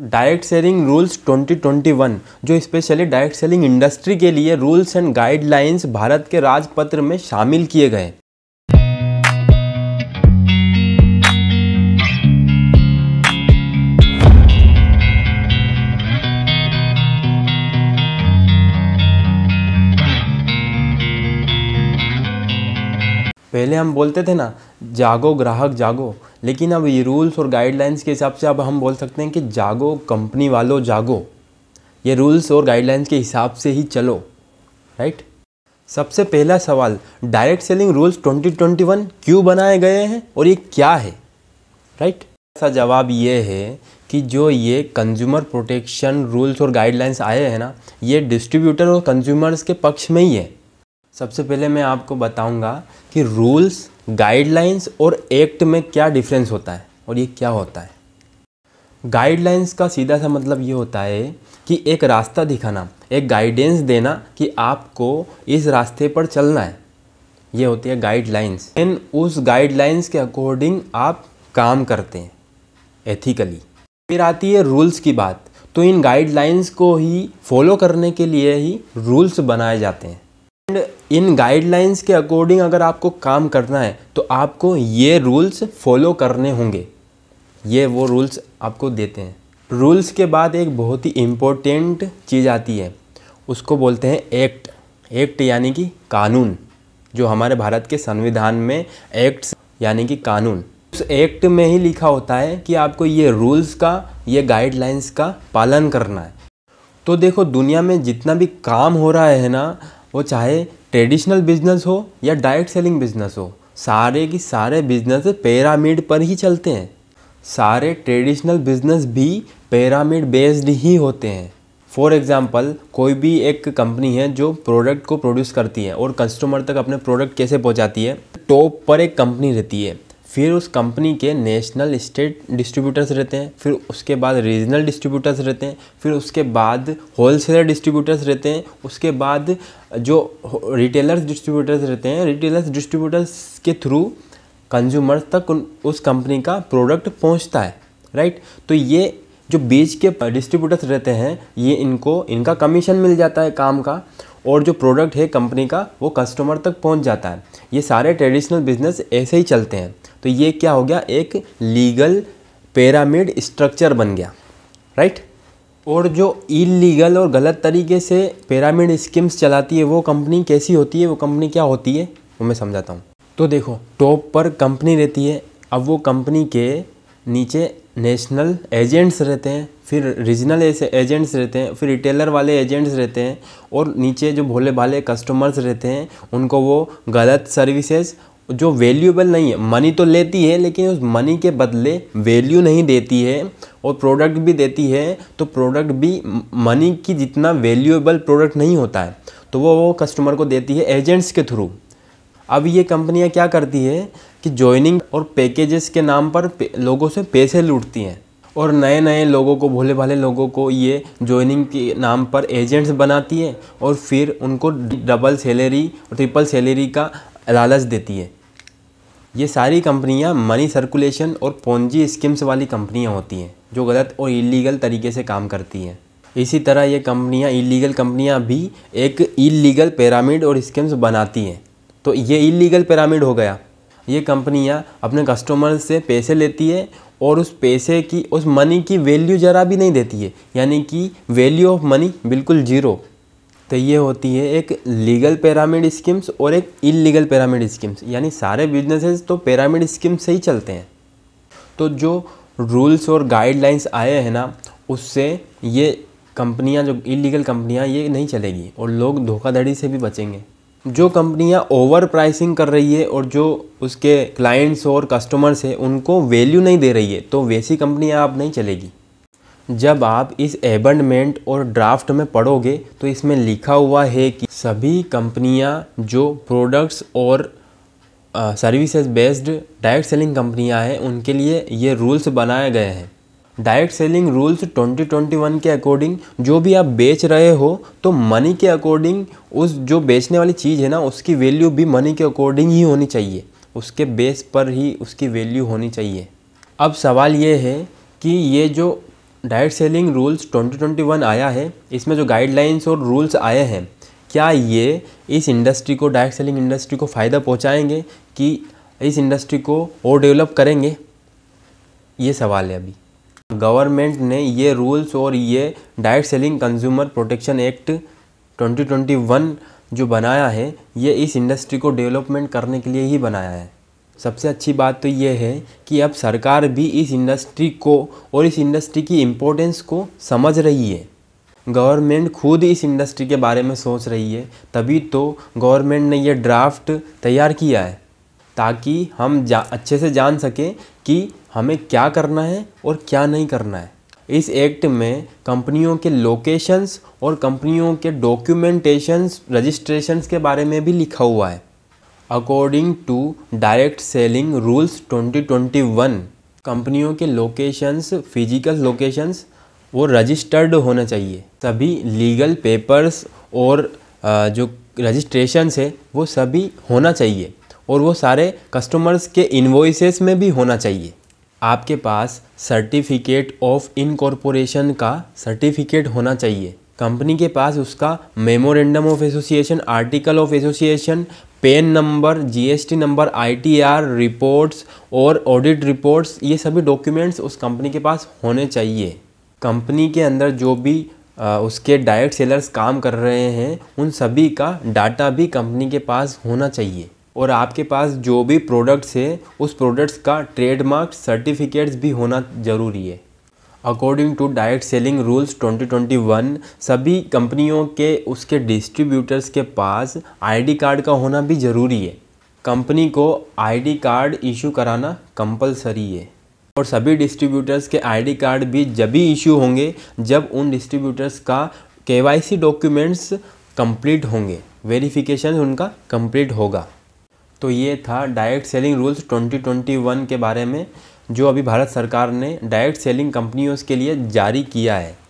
direct selling rules 2021 जो specially direct selling industry के लिए रूल्स एंड गाइडलाइंस भारत के राजपत्र में शामिल किए गए पहले हम बोलते थे ना जागो ग्राहक जागो लेकिन अब ये रूल्स और गाइडलाइंस के हिसाब से अब हम बोल सकते हैं कि जागो कंपनी वालों जागो ये रूल्स और गाइडलाइंस के हिसाब से ही चलो राइट सबसे पहला सवाल डायरेक्ट सेलिंग रूल्स 2021 क्यों बनाए गए हैं और ये क्या है राइट ऐसा जवाब ये है कि जो ये कंज्यूमर प्रोटेक्शन रूल्स और गाइडलाइंस आए हैं ना ये डिस्ट्रीब्यूटर और कंज्यूमर्स के पक्ष में ही है सबसे पहले मैं आपको बताऊंगा कि रूल्स गाइडलाइंस और एक्ट में क्या डिफरेंस होता है और ये क्या होता है गाइडलाइंस का सीधा सा मतलब ये होता है कि एक रास्ता दिखाना एक गाइडेंस देना कि आपको इस रास्ते पर चलना है ये होती है गाइडलाइंस एन उस गाइडलाइंस के अकॉर्डिंग आप काम करते हैं एथिकली फिर आती है रूल्स की बात तो इन गाइडलाइंस को ही फॉलो करने के लिए ही रूल्स बनाए जाते हैं एंड इन गाइडलाइंस के अकॉर्डिंग अगर आपको काम करना है तो आपको ये रूल्स फॉलो करने होंगे ये वो रूल्स आपको देते हैं रूल्स के बाद एक बहुत ही इम्पोर्टेंट चीज़ आती है उसको बोलते हैं एक्ट एक्ट यानी कि कानून जो हमारे भारत के संविधान में एक्ट्स यानी कि कानून उस एक्ट में ही लिखा होता है कि आपको ये रूल्स का ये गाइडलाइंस का पालन करना है तो देखो दुनिया में जितना भी काम हो रहा है ना वो चाहे ट्रेडिशनल बिजनेस हो या डायरेक्ट सेलिंग बिजनेस हो सारे की सारे बिजनेस पैरामिड पर ही चलते हैं सारे ट्रेडिशनल बिजनेस भी पैरामिड बेस्ड ही होते हैं फॉर एग्ज़ाम्पल कोई भी एक कंपनी है जो प्रोडक्ट को प्रोड्यूस करती है और कस्टमर तक अपने प्रोडक्ट कैसे पहुंचाती है टॉप पर एक कंपनी रहती है फिर उस कंपनी के नेशनल स्टेट डिस्ट्रीब्यूटर्स रहते हैं फिर उसके बाद रीजनल डिस्ट्रीब्यूटर्स रहते हैं फिर उसके बाद होलसेलर डिस्ट्रीब्यूटर्स रहते हैं उसके बाद जो रिटेलर्स डिस्ट्रीब्यूटर्स रहते हैं रिटेलर्स डिस्ट्रीब्यूटर्स के थ्रू कंज्यूमर्स तक उन, उस कंपनी का प्रोडक्ट पहुँचता है राइट तो ये जो बीज के डिस्ट्रीब्यूटर्स रहते हैं ये इनको इनका कमीशन मिल जाता है काम का और जो प्रोडक्ट है कंपनी का वो कस्टमर तक पहुंच जाता है ये सारे ट्रेडिशनल बिजनेस ऐसे ही चलते हैं तो ये क्या हो गया एक लीगल पैरामिड स्ट्रक्चर बन गया राइट और जो इलीगल और गलत तरीके से पैरामिड स्कीम्स चलाती है वो कंपनी कैसी होती है वो कंपनी क्या होती है वो मैं समझाता हूँ तो देखो टॉप पर कंपनी रहती है अब वो कंपनी के नीचे नेशनल एजेंट्स रहते हैं फिर रीजनल एजेंट्स रहते हैं फिर रिटेलर वाले एजेंट्स रहते हैं और नीचे जो भोले भाले कस्टमर्स रहते हैं उनको वो गलत सर्विसेज जो वैल्यूएबल नहीं है मनी तो लेती है लेकिन उस मनी के बदले वैल्यू नहीं देती है और प्रोडक्ट भी देती है तो प्रोडक्ट भी मनी की जितना वैल्यूएबल प्रोडक्ट नहीं होता है तो वो वो कस्टमर को देती है एजेंट्स के थ्रू अब ये कंपनियां क्या करती है कि जॉइनिंग और पैकेजेस के नाम पर लोगों से पैसे लूटती हैं और नए नए लोगों को भोले भाले लोगों को ये जॉइनिंग के नाम पर एजेंट्स बनाती है और फिर उनको डबल सैलरी ट्रिपल सैलरी का लालच देती है ये सारी कंपनियां मनी सर्कुलेशन और पोंजी स्कीम्स वाली कंपनियां होती हैं जो गलत और इलीगल तरीके से काम करती हैं इसी तरह ये कंपनियां इलीगल कंपनियां भी एक इलीगल पैरामिड और स्कीम्स बनाती हैं तो ये इलीगल पैरामिड हो गया ये कंपनियां अपने कस्टमर से पैसे लेती है और उस पैसे की उस मनी की वैल्यू ज़रा भी नहीं देती है यानी कि वैल्यू ऑफ मनी बिल्कुल ज़ीरो तो ये होती है एक लीगल पैरामिड स्कीम्स और एक इलीगल पैरामिड स्कीम्स यानी सारे बिजनेसेस तो पैरामिड स्कीम से ही चलते हैं तो जो रूल्स और गाइडलाइंस आए हैं ना उससे ये कंपनियां जो इलीगल कंपनियां ये नहीं चलेगी और लोग धोखाधड़ी से भी बचेंगे जो कंपनियां ओवर प्राइसिंग कर रही है और जो उसके क्लाइंट्स और कस्टमर्स हैं उनको वैल्यू नहीं दे रही है तो वैसी कंपनियां आप नहीं चलेगी जब आप इस एबंडमेंट और ड्राफ्ट में पढ़ोगे तो इसमें लिखा हुआ है कि सभी कंपनियां जो प्रोडक्ट्स और सर्विसेज बेस्ड डायरेक्ट सेलिंग कंपनियां हैं उनके लिए ये रूल्स बनाए गए हैं डायरेक्ट सेलिंग रूल्स 2021 के अकॉर्डिंग जो भी आप बेच रहे हो तो मनी के अकॉर्डिंग उस जो बेचने वाली चीज़ है ना उसकी वैल्यू भी मनी के अकॉर्डिंग ही होनी चाहिए उसके बेस पर ही उसकी वैल्यू होनी चाहिए अब सवाल ये है कि ये जो डायरेक्ट सेलिंग रूल्स 2021 आया है इसमें जो गाइडलाइंस और रूल्स आए हैं क्या ये इस इंडस्ट्री को डायरेक्ट सेलिंग इंडस्ट्री को फ़ायदा पहुंचाएंगे कि इस इंडस्ट्री को और डेवलप करेंगे ये सवाल है अभी गवर्नमेंट ने ये रूल्स और ये direct selling consumer protection act 2021 जो बनाया है ये इस इंडस्ट्री को डेवलपमेंट करने के लिए ही बनाया है सबसे अच्छी बात तो ये है कि अब सरकार भी इस इंडस्ट्री को और इस इंडस्ट्री की इम्पोर्टेंस को समझ रही है गवर्नमेंट खुद इस इंडस्ट्री के बारे में सोच रही है तभी तो गवर्नमेंट ने यह ड्राफ्ट तैयार किया है ताकि हम जा अच्छे से जान सकें कि हमें क्या करना है और क्या नहीं करना है इस एक्ट में कंपनियों के लोकेशंस और कंपनियों के डॉक्यूमेंटेशंस रजिस्ट्रेशंस के बारे में भी लिखा हुआ है according to direct selling rules 2021 कंपनियों के लोकेशंस फिजिकल लोकेशंस वो रजिस्टर्ड होना चाहिए सभी लीगल पेपर्स और जो रजिस्ट्रेशंस है वो सभी होना चाहिए और वो सारे कस्टमर्स के इन्वॉइसेस में भी होना चाहिए आपके पास सर्टिफिकेट ऑफ इनकॉर्पोरेशन का सर्टिफिकेट होना चाहिए कंपनी के पास उसका memorandum of association article of association PAN number GST number ITR reports और ऑडिट रिपोर्ट्स ये सभी डॉक्यूमेंट्स उस कंपनी के पास होने चाहिए कंपनी के अंदर जो भी आ, उसके डायरेक्ट सेलर्स काम कर रहे हैं उन सभी का डाटा भी कंपनी के पास होना चाहिए और आपके पास जो भी प्रोडक्ट्स है उस प्रोडक्ट्स का ट्रेडमार्क सर्टिफिकेट्स भी होना ज़रूरी है according to direct selling rules 2021 सभी कंपनियों के उसके डिस्ट्रीब्यूटर्स के पास आईडी कार्ड का होना भी ज़रूरी है कंपनी को आईडी कार्ड इशू कराना कंपलसरी है और सभी डिस्ट्रीब्यूटर्स के आईडी कार्ड भी जब भी इशू होंगे जब उन डिस्ट्रीब्यूटर्स का के डॉक्यूमेंट्स कंप्लीट होंगे वेरिफिकेशन उनका कंप्लीट होगा तो ये था डायरेक्ट सेलिंग रूल्स 2021 के बारे में जो अभी भारत सरकार ने डायरेक्ट सेलिंग कंपनियों के लिए जारी किया है